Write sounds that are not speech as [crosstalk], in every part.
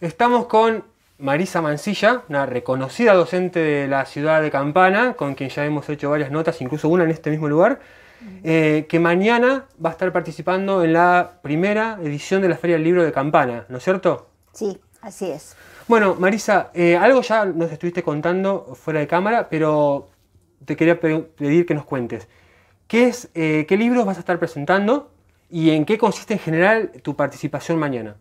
Estamos con Marisa Mancilla, una reconocida docente de la ciudad de Campana, con quien ya hemos hecho varias notas, incluso una en este mismo lugar, eh, que mañana va a estar participando en la primera edición de la Feria del Libro de Campana, ¿no es cierto? Sí, así es. Bueno, Marisa, eh, algo ya nos estuviste contando fuera de cámara, pero te quería pedir que nos cuentes. Eh, ¿Qué libros vas a estar presentando y en qué consiste en general tu participación mañana?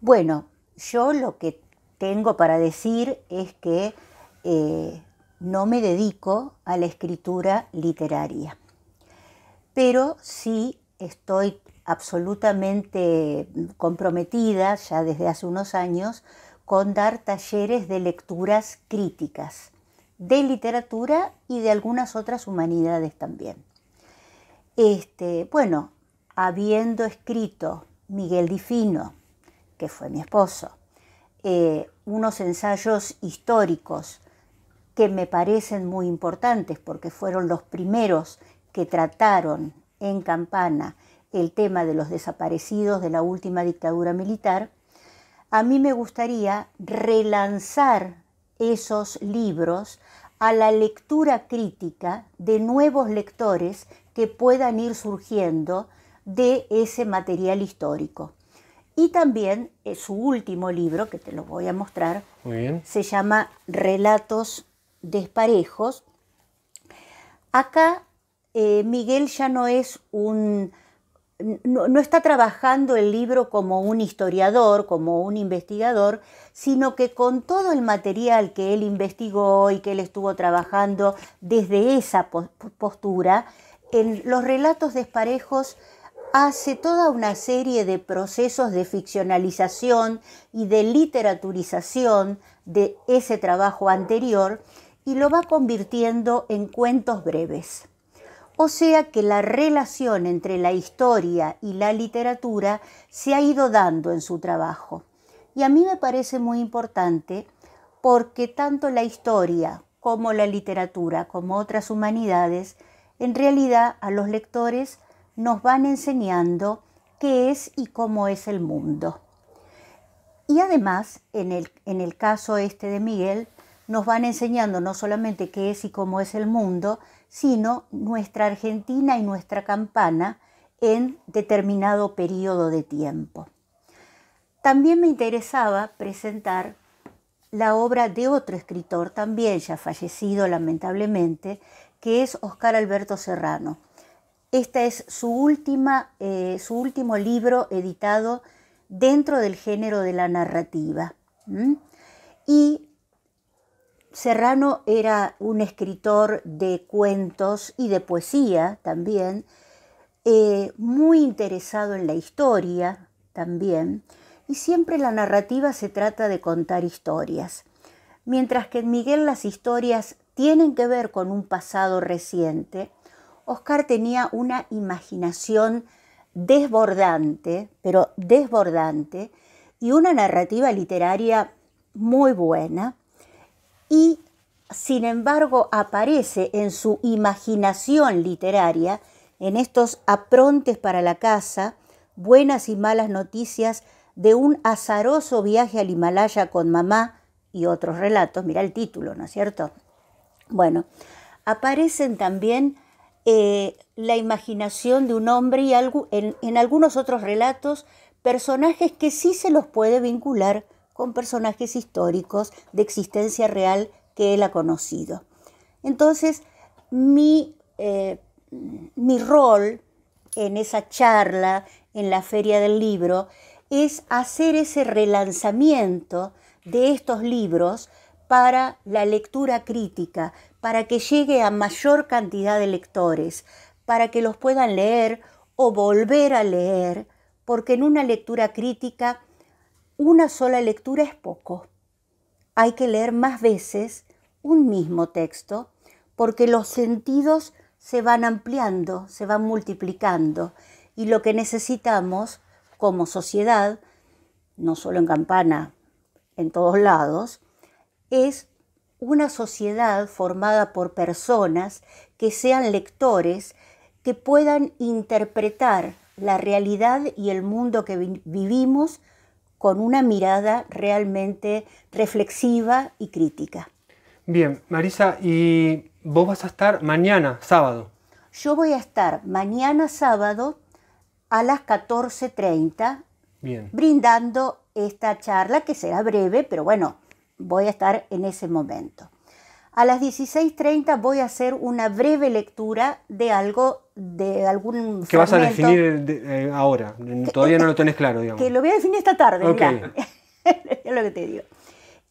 Bueno, yo lo que tengo para decir es que eh, no me dedico a la escritura literaria, pero sí estoy absolutamente comprometida ya desde hace unos años con dar talleres de lecturas críticas de literatura y de algunas otras humanidades también. Este, bueno, habiendo escrito Miguel Difino, que fue mi esposo, eh, unos ensayos históricos que me parecen muy importantes porque fueron los primeros que trataron en Campana el tema de los desaparecidos de la última dictadura militar, a mí me gustaría relanzar esos libros a la lectura crítica de nuevos lectores que puedan ir surgiendo de ese material histórico. Y también eh, su último libro, que te lo voy a mostrar, se llama Relatos desparejos. Acá eh, Miguel ya no es un... No, está trabajando el libro como un historiador, como un investigador, sino que con todo el material que él investigó y que él estuvo trabajando desde esa postura, en los relatos desparejos hace toda una serie de procesos de ficcionalización y de literaturización de ese trabajo anterior y lo va convirtiendo en cuentos breves. O sea que la relación entre la historia y la literatura se ha ido dando en su trabajo. Y a mí me parece muy importante porque tanto la historia como la literatura, como otras humanidades, en realidad a los lectores nos van enseñando qué es y cómo es el mundo. Y además, en el, caso este de Miguel, nos van enseñando no solamente qué es y cómo es el mundo, sino nuestra Argentina y nuestra campana en determinado periodo de tiempo. También me interesaba presentar la obra de otro escritor, también ya fallecido lamentablemente, que es Oscar Alberto Serrano. Este es eh, su, último libro editado dentro del género de la narrativa. Y Serrano era un escritor de cuentos y de poesía también, eh, muy interesado en la historia también, y siempre la narrativa se trata de contar historias. Mientras que en Miguel las historias tienen que ver con un pasado reciente, Oscar tenía una imaginación desbordante, pero desbordante, y una narrativa literaria muy buena, y sin embargo aparece en su imaginación literaria, en estos aprontes para la casa, buenas y malas noticias de un azaroso viaje al Himalaya con mamá y otros relatos, mira el título, ¿no es cierto? Bueno, aparecen también eh, la imaginación de un hombre y en, algunos otros relatos personajes que sí se los puede vincular con personajes históricos de existencia real que él ha conocido. Entonces, mi eh, rol en esa charla, en la feria del libro, es hacer ese relanzamiento de estos libros para la lectura crítica, para que llegue a mayor cantidad de lectores, para que los puedan leer o volver a leer, porque en una lectura crítica una sola lectura es poco. Hay que leer más veces un mismo texto porque los sentidos se van ampliando, se van multiplicando y lo que necesitamos como sociedad, no solo en Campana, en todos lados, es una sociedad formada por personas que sean lectores, que puedan interpretar la realidad y el mundo que vivimos con una mirada realmente reflexiva y crítica. Bien, Marisa, y vos vas a estar mañana, sábado. Yo voy a estar mañana sábado a las 14.30 brindando esta charla que será breve, pero bueno, voy a estar en ese momento. A las 16.30 voy a hacer una breve lectura de algo, de algún Que vas a definir eh, ahora? Todavía no lo tenés claro, digamos. Que lo voy a definir esta tarde, ok. [laughs] es lo que te digo.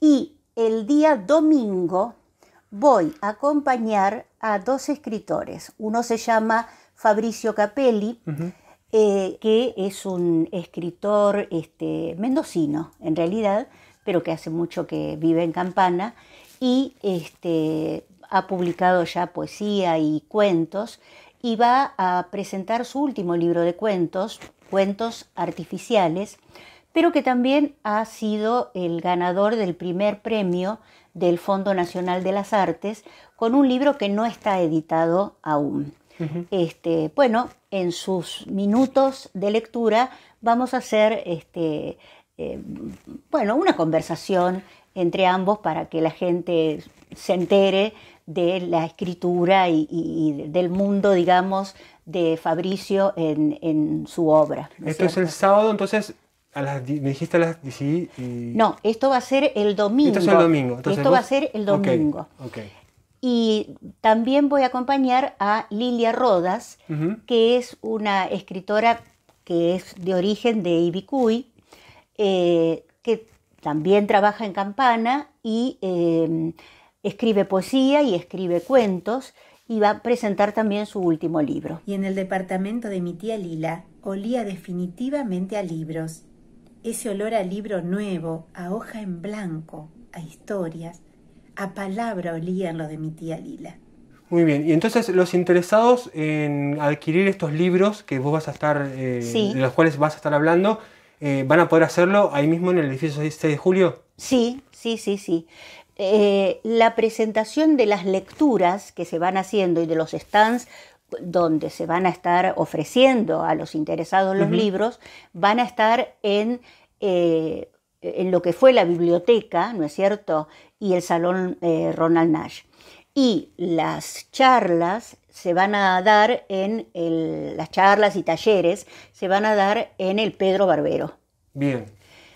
Y el día domingo voy a acompañar a dos escritores. Uno se llama Fabricio Capelli, eh, que es un escritor este, mendocino, en realidad, pero que hace mucho que vive en Campana, y este, ha publicado ya poesía y cuentos, y va a presentar su último libro de cuentos, Cuentos Artificiales, pero que también ha sido el ganador del primer premio del Fondo Nacional de las Artes, con un libro que no está editado aún. este, bueno, en sus minutos de lectura vamos a hacer este, eh, bueno, una conversación entre ambos para que la gente se entere de la escritura y, del mundo, digamos, de Fabricio en, su obra. esto es el sábado, entonces a las, me dijiste a las 10 No, esto va a ser el domingo. Esto es el domingo. esto va a ser el domingo. Y también voy a acompañar a Lilia Rodas, que es una escritora que es de origen de Ibicuy, eh, que también trabaja en Campana y em, escribe poesía y escribe cuentos y va a presentar también su último libro. Y en el departamento de mi tía Lila olía definitivamente a libros. Ese olor a libro nuevo, a hoja en blanco, a historias, a palabra olía en lo de mi tía Lila. Muy bien, y entonces los interesados en adquirir estos libros que vos vas a estar, eh, los cuales vas a estar hablando, eh, ¿van a poder hacerlo ahí mismo en el edificio 6 de julio? Sí, sí, sí, sí. Eh, la presentación de las lecturas que se van haciendo y de los stands donde se van a estar ofreciendo a los interesados los libros, van a estar en, eh, en, lo que fue la biblioteca, ¿no es cierto? Y el salón Ronald Nash. Y las charlas se van a dar en las charlas y talleres, se van a dar en el Pedro Barbero. Bien,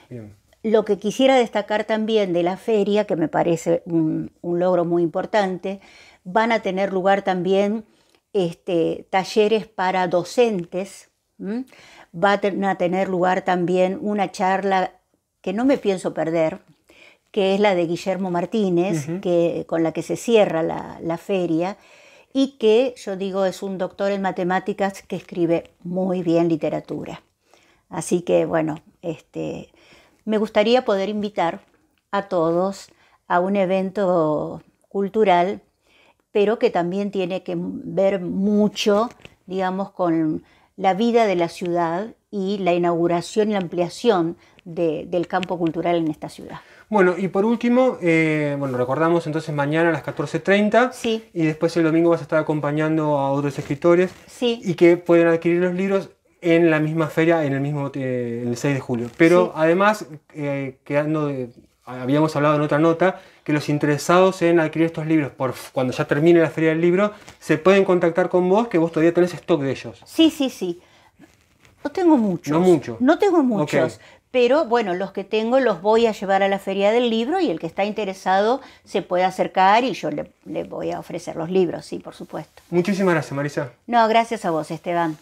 bien. Lo que quisiera destacar también de la feria, que me parece un, logro muy importante, van a tener lugar también este, talleres para docentes, va van a tener lugar también una charla que no me pienso perder, que es la de Guillermo Martínez, que, con la que se cierra la feria, y que yo digo es un doctor en matemáticas que escribe muy bien literatura. Así que bueno, este, me gustaría poder invitar a todos a un evento cultural, pero que también tiene que ver mucho, digamos, con la vida de la ciudad y la inauguración y la ampliación del campo cultural en esta ciudad. Bueno, y por último, eh, bueno, recordamos entonces mañana a las 14.30. Y después el domingo vas a estar acompañando a otros escritores. Y que pueden adquirir los libros en la misma feria, en el mismo eh, el 6 de julio. Pero además, eh, quedando habíamos hablado en otra nota, que los interesados en adquirir estos libros, por cuando ya termine la feria del libro, se pueden contactar con vos, que vos todavía tenés stock de ellos. Sí, sí, sí. No tengo muchos. No mucho. No tengo muchos pero bueno, los que tengo los voy a llevar a la feria del libro y el que está interesado se puede acercar y yo le, voy a ofrecer los libros, sí, por supuesto. Muchísimas gracias, Marisa. No, gracias a vos, Esteban.